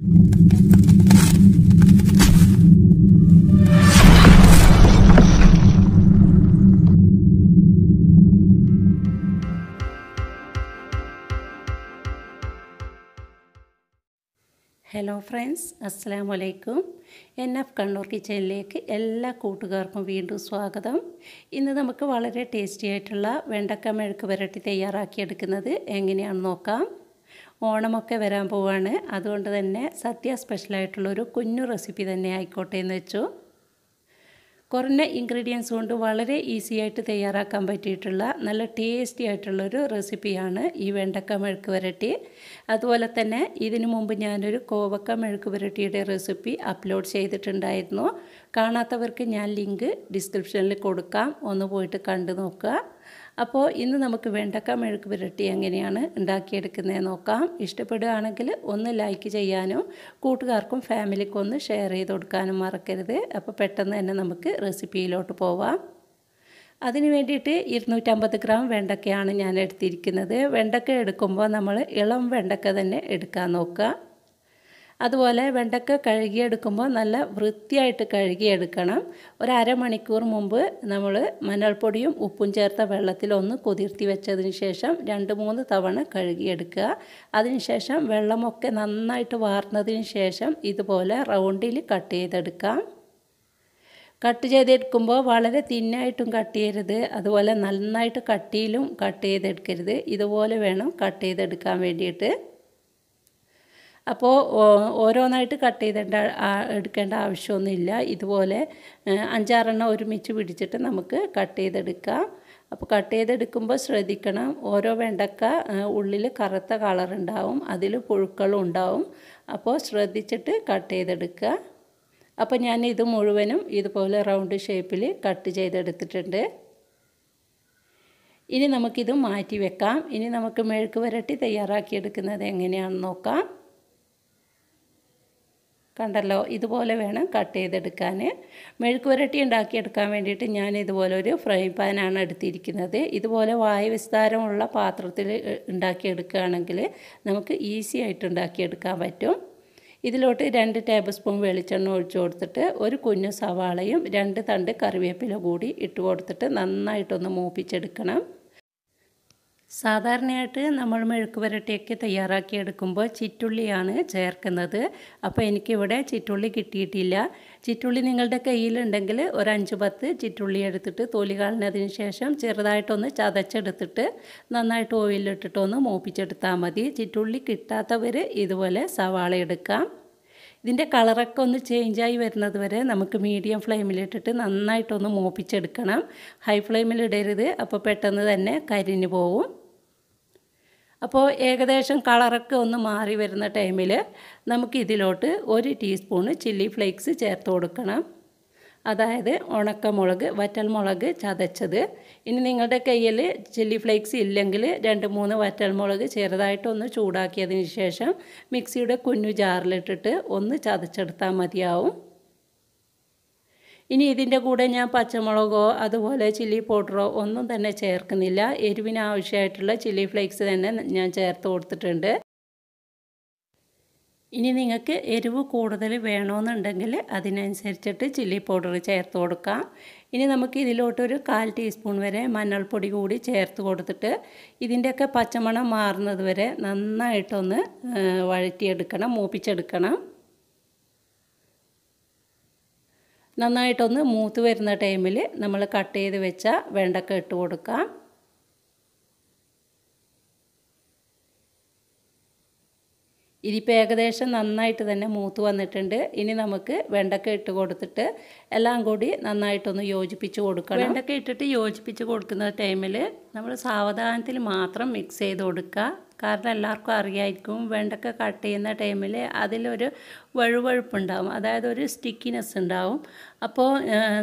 hello friends അസ്സാം വലൈക്കും N F Kannur കിച്ചണിലേക്ക് എല്ലാ കൂട്ടുകാർക്കും വീണ്ടും സ്വാഗതം ഇന്ന് നമുക്ക് വളരെ ടേസ്റ്റി ആയിട്ടുള്ള വെണ്ടക്ക മെഴുക്ക് പുരട്ടി തയ്യാറാക്കിയെടുക്കുന്നത് എങ്ങനെയാണെന്ന് നോക്കാം ഓണമൊക്കെ വരാൻ പോവാണ് അതുകൊണ്ട് തന്നെ സദ്യ സ്പെഷ്യലായിട്ടുള്ളൊരു കുഞ്ഞു റെസിപ്പി തന്നെ ആയിക്കോട്ടെ എന്ന് വെച്ചു കുറഞ്ഞ ഇൻഗ്രീഡിയൻസ് കൊണ്ട് വളരെ ഈസി ആയിട്ട് തയ്യാറാക്കാൻ പറ്റിയിട്ടുള്ള നല്ല ടേസ്റ്റി ആയിട്ടുള്ളൊരു റെസിപ്പിയാണ് ഈ വെണ്ടക്ക മെഴുക്ക് വരട്ടി അതുപോലെ തന്നെ ഇതിനു മുമ്പ് ഞാനൊരു കോവക്ക മെഴുക്ക് വരട്ടിയുടെ റെസിപ്പി അപ്ലോഡ് ചെയ്തിട്ടുണ്ടായിരുന്നു കാണാത്തവർക്ക് ഞാൻ ലിങ്ക് ഡിസ്ക്രിപ്ഷനിൽ കൊടുക്കാം ഒന്ന് പോയിട്ട് കണ്ടു നോക്കുക അപ്പോൾ ഇന്ന് നമുക്ക് വെണ്ടക്ക മെഴുക്ക് പുരട്ടി എങ്ങനെയാണ് ഉണ്ടാക്കിയെടുക്കുന്നത് നോക്കാം ഇഷ്ടപ്പെടുകയാണെങ്കിൽ ഒന്ന് ലൈക്ക് ചെയ്യാനും കൂട്ടുകാർക്കും ഫാമിലിക്കും ഒന്ന് ഷെയർ ചെയ്ത് കൊടുക്കാനും മറക്കരുത് അപ്പോൾ പെട്ടെന്ന് തന്നെ നമുക്ക് റെസിപ്പിയിലോട്ട് പോവാം അതിന് വേണ്ടിയിട്ട് ഇരുന്നൂറ്റമ്പത് ഗ്രാം വെണ്ടക്കയാണ് ഞാൻ എടുത്തിരിക്കുന്നത് വെണ്ടക്ക എടുക്കുമ്പോൾ നമ്മൾ ഇളം വെണ്ടക്ക തന്നെ എടുക്കാൻ നോക്കുക അതുപോലെ വെണ്ടക്ക കഴുകിയെടുക്കുമ്പോൾ നല്ല വൃത്തിയായിട്ട് കഴുകിയെടുക്കണം ഒരു അരമണിക്കൂർ മുമ്പ് നമ്മൾ മഞ്ഞൾപ്പൊടിയും ഉപ്പും ചേർത്ത വെള്ളത്തിൽ ഒന്ന് കുതിർത്തി വെച്ചതിന് ശേഷം രണ്ട് മൂന്ന് തവണ കഴുകിയെടുക്കുക അതിനുശേഷം വെള്ളമൊക്കെ നന്നായിട്ട് വാർന്നതിന് ശേഷം ഇതുപോലെ റൗണ്ടിൽ കട്ട് ചെയ്തെടുക്കാം കട്ട് ചെയ്തെടുക്കുമ്പോൾ വളരെ തിന്നായിട്ടും കട്ട് ചെയ്യരുത് അതുപോലെ നന്നായിട്ട് കട്ടിയിലും കട്ട് ചെയ്തെടുക്കരുത് ഇതുപോലെ വേണം കട്ട് ചെയ്തെടുക്കാൻ വേണ്ടിയിട്ട് അപ്പോൾ ഓരോന്നായിട്ട് കട്ട് ചെയ്തേണ്ട എടുക്കേണ്ട ആവശ്യമൊന്നുമില്ല ഇതുപോലെ അഞ്ചാറെണ്ണം ഒരുമിച്ച് പിടിച്ചിട്ട് നമുക്ക് കട്ട് ചെയ്തെടുക്കാം അപ്പോൾ കട്ട് ചെയ്തെടുക്കുമ്പോൾ ശ്രദ്ധിക്കണം ഓരോ വെണ്ടക്ക ഉള്ളിൽ കറുത്ത കളർ ഉണ്ടാവും അതിൽ പുഴുക്കളും ഉണ്ടാവും അപ്പോൾ ശ്രദ്ധിച്ചിട്ട് കട്ട് ചെയ്തെടുക്കുക അപ്പോൾ ഞാൻ ഇത് മുഴുവനും ഇതുപോലെ റൗണ്ട് ഷേപ്പിൽ കട്ട് ചെയ്തെടുത്തിട്ടുണ്ട് ഇനി നമുക്കിത് മാറ്റി വെക്കാം ഇനി നമുക്ക് മെഴുക്ക് വരട്ടി തയ്യാറാക്കിയെടുക്കുന്നത് എങ്ങനെയാണെന്ന് നോക്കാം കണ്ടല്ലോ ഇതുപോലെ വേണം കട്ട് ചെയ്തെടുക്കാൻ മെഴുക്കുവരട്ടി ഉണ്ടാക്കിയെടുക്കാൻ വേണ്ടിയിട്ട് ഞാൻ ഇതുപോലെ ഒരു ഫ്രൈ പാനാണ് എടുത്തിരിക്കുന്നത് ഇതുപോലെ വായു വിസ്താരമുള്ള പാത്രത്തിൽ ഉണ്ടാക്കിയെടുക്കുകയാണെങ്കിൽ നമുക്ക് ഈസി ആയിട്ട് ഉണ്ടാക്കിയെടുക്കാൻ പറ്റും ഇതിലോട്ട് രണ്ട് ടേബിൾ സ്പൂൺ വെളിച്ചെണ്ണ ഒഴിച്ചു കൊടുത്തിട്ട് ഒരു കുഞ്ഞു സവാളയും രണ്ട് തണ്ട് കറിവേപ്പില കൂടി ഇട്ട് കൊടുത്തിട്ട് നന്നായിട്ടൊന്ന് മൂപ്പിച്ചെടുക്കണം സാധാരണയായിട്ട് നമ്മൾ മെഴുക്ക് പുരട്ടിയൊക്കെ തയ്യാറാക്കിയെടുക്കുമ്പോൾ ചിറ്റുള്ളിയാണ് ചേർക്കുന്നത് അപ്പോൾ എനിക്കിവിടെ ചിറ്റുള്ളി കിട്ടിയിട്ടില്ല ചിറ്റുള്ളി നിങ്ങളുടെ കയ്യിലുണ്ടെങ്കിൽ ഒരു അഞ്ച് പത്ത് ചിറ്റുള്ളി എടുത്തിട്ട് തൊലി കളഞ്ഞതിന് ശേഷം ചെറുതായിട്ടൊന്ന് ചതച്ചെടുത്തിട്ട് നന്നായിട്ട് ഓയിലിട്ടിട്ടൊന്ന് മോപ്പിച്ചെടുത്താൽ മതി ചിറ്റുള്ളി കിട്ടാത്തവർ ഇതുപോലെ സവാള എടുക്കാം ഇതിൻ്റെ കളറൊക്കെ ഒന്ന് ചേഞ്ചായി വരുന്നത് വരെ നമുക്ക് മീഡിയം ഫ്ലെയിമിലിട്ടിട്ട് നന്നായിട്ടൊന്ന് മോപ്പിച്ചെടുക്കണം ഹൈ ഫ്ലെയിമിൽ ഇടരുത് അപ്പോൾ പെട്ടെന്ന് തന്നെ കരിഞ്ഞു പോവും അപ്പോൾ ഏകദേശം കളറൊക്കെ ഒന്ന് മാറി വരുന്ന ടൈമിൽ നമുക്കിതിലോട്ട് ഒരു ടീസ്പൂണ് ചില്ലി ഫ്ലേക്സ് ചേർത്ത് കൊടുക്കണം അതായത് ഉണക്കമുളക് വറ്റൽമുളക് ചതച്ചത് ഇനി നിങ്ങളുടെ കയ്യിൽ ചില്ലി ഫ്ലേക്സ് ഇല്ലെങ്കിൽ രണ്ട് മൂന്ന് വറ്റൽമുളക് ചെറുതായിട്ടൊന്ന് ചൂടാക്കിയതിന് ശേഷം മിക്സിയുടെ കുഞ്ഞു ജാറിലിട്ടിട്ട് ഒന്ന് ചതച്ചെടുത്താൽ മതിയാവും ഇനി ഇതിൻ്റെ കൂടെ ഞാൻ പച്ചമുളകോ അതുപോലെ ചില്ലി പൗഡറോ ഒന്നും തന്നെ ചേർക്കുന്നില്ല എരിവിന് ആവശ്യമായിട്ടുള്ള ചില്ലി ഫ്ലേക്സ് തന്നെ ഞാൻ ചേർത്ത് കൊടുത്തിട്ടുണ്ട് ഇനി നിങ്ങൾക്ക് എരിവ് കൂടുതൽ വേണമെന്നുണ്ടെങ്കിൽ അതിനനുസരിച്ചിട്ട് ചില്ലി പൗഡർ ചേർത്ത് കൊടുക്കാം ഇനി നമുക്ക് ഇതിലോട്ടൊരു കാൽ ടീസ്പൂൺ വരെ മഞ്ഞൾപ്പൊടി കൂടി ചേർത്ത് കൊടുത്തിട്ട് ഇതിൻ്റെയൊക്കെ പച്ചമണം മാറുന്നത് വരെ നന്നായിട്ടൊന്ന് വഴറ്റിയെടുക്കണം മൂപ്പിച്ചെടുക്കണം നന്നായിട്ടൊന്ന് മൂത്ത് വരുന്ന ടൈമിൽ നമ്മൾ കട്ട് ചെയ്ത് വെച്ച വെണ്ടക്ക ഇട്ട് കൊടുക്കാം ഇനിയിപ്പോൾ ഏകദേശം നന്നായിട്ട് തന്നെ മൂത്ത് വന്നിട്ടുണ്ട് ഇനി നമുക്ക് വെണ്ടക്ക ഇട്ട് കൊടുത്തിട്ട് എല്ലാം കൂടി നന്നായിട്ടൊന്ന് യോജിപ്പിച്ച് കൊടുക്കണം വെണ്ടക്ക ഇട്ടിട്ട് യോജിപ്പിച്ച് കൊടുക്കുന്ന ടൈമിൽ നമ്മൾ സാവധാനത്തിൽ മാത്രം മിക്സ് ചെയ്ത് കൊടുക്കുക കാരണം എല്ലാവർക്കും അറിയായിരിക്കും വെണ്ടക്ക കട്ട് ചെയ്യുന്ന ടൈമിൽ അതിലൊരു വഴുവഴുപ്പുണ്ടാവും അതായത് ഒരു സ്റ്റിക്കിനെസ് ഉണ്ടാവും അപ്പോൾ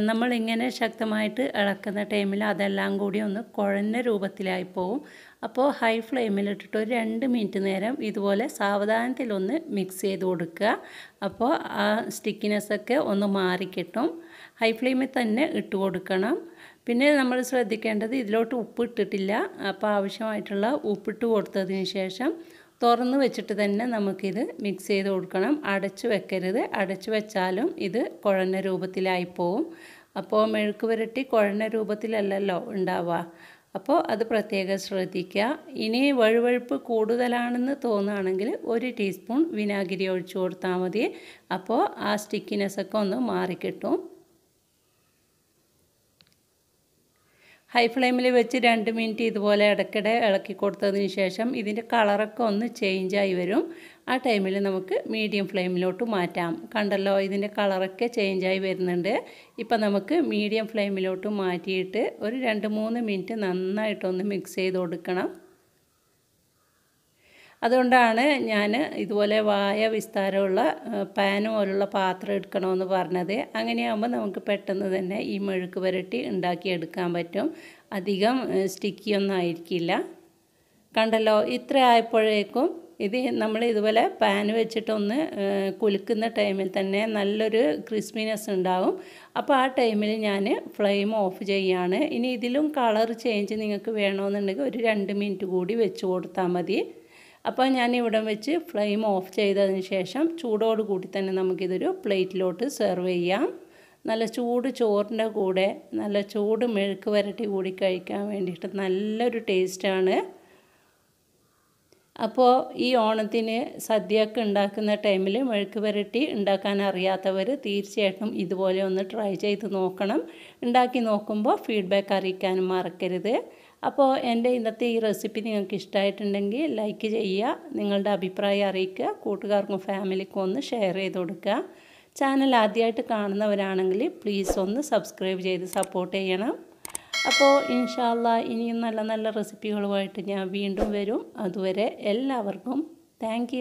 നമ്മളിങ്ങനെ ശക്തമായിട്ട് ഇളക്കുന്ന ടൈമിൽ അതെല്ലാം കൂടി ഒന്ന് കുഴഞ്ഞ രൂപത്തിലായി പോവും അപ്പോൾ ഹൈ ഫ്ലെയിമിലിട്ടിട്ട് ഒരു രണ്ട് മിനിറ്റ് നേരം ഇതുപോലെ സാവധാനത്തിലൊന്ന് മിക്സ് ചെയ്ത് കൊടുക്കുക അപ്പോൾ ആ സ്റ്റിക്കിനെസ്സൊക്കെ ഒന്ന് മാറിക്കിട്ടും ഹൈ ഫ്ലെയിമിൽ തന്നെ ഇട്ട് കൊടുക്കണം പിന്നെ നമ്മൾ ശ്രദ്ധിക്കേണ്ടത് ഇതിലോട്ട് ഉപ്പ് ഇട്ടിട്ടില്ല അപ്പോൾ ആവശ്യമായിട്ടുള്ള ഉപ്പിട്ട് കൊടുത്തതിന് ശേഷം തുറന്ന് വെച്ചിട്ട് തന്നെ നമുക്കിത് മിക്സ് ചെയ്ത് കൊടുക്കണം അടച്ചു വെക്കരുത് അടച്ചു വെച്ചാലും ഇത് കുഴഞ്ഞ രൂപത്തിലായി പോവും അപ്പോൾ മെഴുക്ക് പുരട്ടി കുഴഞ്ഞ രൂപത്തിലല്ലല്ലോ ഉണ്ടാവുക അപ്പോൾ അത് പ്രത്യേകം ശ്രദ്ധിക്കുക ഇനി വഴുവഴുപ്പ് കൂടുതലാണെന്ന് തോന്നുകയാണെങ്കിൽ ഒരു ടീസ്പൂൺ വിനാഗിരി ഒഴിച്ചു കൊടുത്താൽ മതി അപ്പോൾ ആ സ്റ്റിക്കിനെസ് ഒക്കെ ഒന്ന് മാറിക്കിട്ടും ഹൈ ഫ്ലെയിമിൽ വെച്ച് രണ്ട് മിനിറ്റ് ഇതുപോലെ ഇടയ്ക്കിടെ ഇളക്കി കൊടുത്തതിന് ശേഷം ഇതിൻ്റെ കളറൊക്കെ ഒന്ന് ചേഞ്ചായി വരും ആ ടൈമിൽ നമുക്ക് മീഡിയം ഫ്ലെയിമിലോട്ട് മാറ്റാം കണ്ടല്ലോ ഇതിൻ്റെ കളറൊക്കെ ചേഞ്ചായി വരുന്നുണ്ട് ഇപ്പം നമുക്ക് മീഡിയം ഫ്ലെയിമിലോട്ട് മാറ്റിയിട്ട് ഒരു രണ്ട് മൂന്ന് മിനിറ്റ് നന്നായിട്ടൊന്ന് മിക്സ് ചെയ്ത് കൊടുക്കണം അതുകൊണ്ടാണ് ഞാൻ ഇതുപോലെ വായ വിസ്താരമുള്ള പാൻ പോലുള്ള പാത്രം എടുക്കണമെന്ന് പറഞ്ഞത് അങ്ങനെയാകുമ്പോൾ നമുക്ക് പെട്ടെന്ന് തന്നെ ഈ മെഴുക്ക് പുരട്ടി ഉണ്ടാക്കിയെടുക്കാൻ പറ്റും അധികം സ്റ്റിക്കിയൊന്നും ആയിരിക്കില്ല കണ്ടല്ലോ ഇത്ര ആയപ്പോഴേക്കും ഇത് നമ്മൾ ഇതുപോലെ പാൻ വെച്ചിട്ടൊന്ന് കുലുക്കുന്ന ടൈമിൽ തന്നെ നല്ലൊരു ക്രിസ്പിനെസ് ഉണ്ടാവും അപ്പോൾ ആ ടൈമിൽ ഞാൻ ഫ്ലെയിം ഓഫ് ചെയ്യാണ് ഇനി ഇതിലും കളർ ചേഞ്ച് നിങ്ങൾക്ക് വേണമെന്നുണ്ടെങ്കിൽ ഒരു രണ്ട് മിനിറ്റ് കൂടി വെച്ച് കൊടുത്താൽ മതി അപ്പോൾ ഞാൻ ഇവിടെ വെച്ച് ഫ്ലെയിം ഓഫ് ചെയ്തതിന് ശേഷം ചൂടോട് കൂടി തന്നെ നമുക്കിതൊരു പ്ലേറ്റിലോട്ട് സെർവ് ചെയ്യാം നല്ല ചൂട് ചോറിൻ്റെ കൂടെ നല്ല ചൂട് മെഴുക്ക് വരട്ടി കൂടി കഴിക്കാൻ വേണ്ടിയിട്ട് നല്ലൊരു ടേസ്റ്റാണ് അപ്പോൾ ഈ ഓണത്തിന് സദ്യയൊക്കെ ഉണ്ടാക്കുന്ന ടൈമിൽ മെഴുക്ക് വരട്ടി ഉണ്ടാക്കാൻ അറിയാത്തവർ തീർച്ചയായിട്ടും ഇതുപോലെ ഒന്ന് ട്രൈ ചെയ്ത് നോക്കണം ഉണ്ടാക്കി നോക്കുമ്പോൾ ഫീഡ്ബാക്ക് അറിയിക്കാനും മറക്കരുത് അപ്പോൾ എൻ്റെ ഇന്നത്തെ ഈ റെസിപ്പി നിങ്ങൾക്ക് ഇഷ്ടമായിട്ടുണ്ടെങ്കിൽ ലൈക്ക് ചെയ്യുക നിങ്ങളുടെ അഭിപ്രായം അറിയിക്കുക കൂട്ടുകാർക്കും ഫാമിലിക്കും ഒന്ന് ഷെയർ ചെയ്ത് കൊടുക്കുക ചാനൽ ആദ്യമായിട്ട് കാണുന്നവരാണെങ്കിൽ പ്ലീസ് ഒന്ന് സബ്സ്ക്രൈബ് ചെയ്ത് സപ്പോർട്ട് ചെയ്യണം അപ്പോൾ ഇൻഷാല്ല ഇനിയും നല്ല നല്ല റെസിപ്പികളുമായിട്ട് ഞാൻ വീണ്ടും വരും അതുവരെ എല്ലാവർക്കും താങ്ക്